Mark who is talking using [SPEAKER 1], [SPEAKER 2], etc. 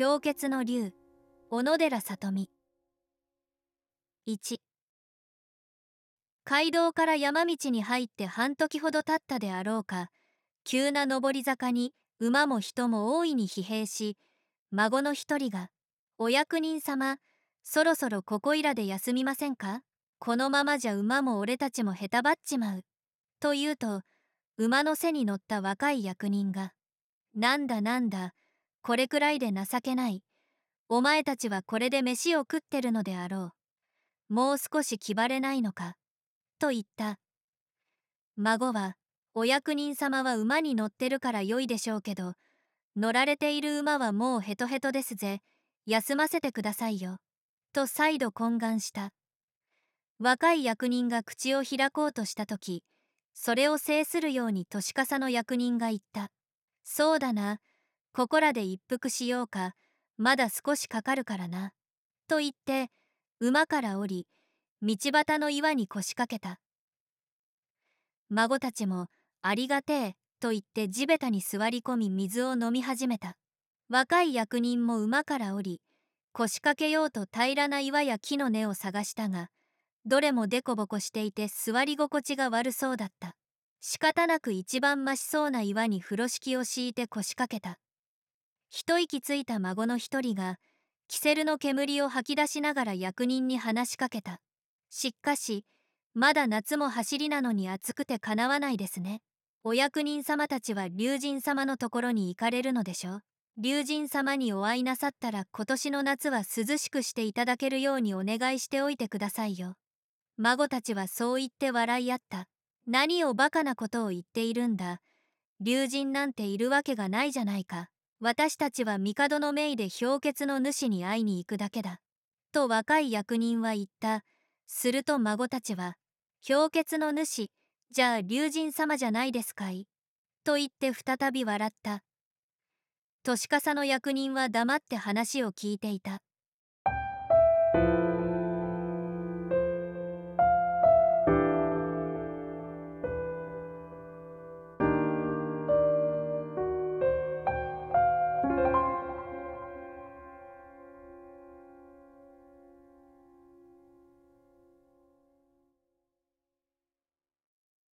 [SPEAKER 1] 氷結の竜小野寺さとみ1街道から山道に入って半時ほど経ったであろうか急な上り坂に馬も人も大いに疲弊し孫の一人が「お役人様そろそろここいらで休みませんかこのままじゃ馬も俺たちもへたばっちまう」と言うと馬の背に乗った若い役人が「なんだなんだこれくらいで情けない。お前たちはこれで飯を食ってるのであろう。もう少し気張れないのか。と言った。孫は、お役人様は馬に乗ってるから良いでしょうけど、乗られている馬はもうヘトヘトですぜ。休ませてくださいよ。と再度懇願した。若い役人が口を開こうとした時、それを制するように年笠の役人が言った。そうだな、ここらで一服しようかまだ少しかかるからな」と言って馬から降り道端の岩に腰掛けた孫たちも「ありがてえ」と言って地べたに座り込み水を飲み始めた若い役人も馬から降り腰掛けようと平らな岩や木の根を探したがどれもでこぼこしていて座り心地が悪そうだった仕方なく一番ましそうな岩に風呂敷を敷いて腰掛けた一息ついた孫の一人がキセルの煙を吐き出しながら役人に話しかけたしかしまだ夏も走りなのに暑くてかなわないですねお役人様たちは龍神様のところに行かれるのでしょう龍神様にお会いなさったら今年の夏は涼しくしていただけるようにお願いしておいてくださいよ孫たちはそう言って笑い合った何をバカなことを言っているんだ龍神なんているわけがないじゃないか私たちは帝の命で氷結の主に会いに行くだけだ。と若い役人は言った。すると孫たちは、氷結の主、じゃあ竜神様じゃないですかい。と言って再び笑った。年笠の役人は黙って話を聞いていた。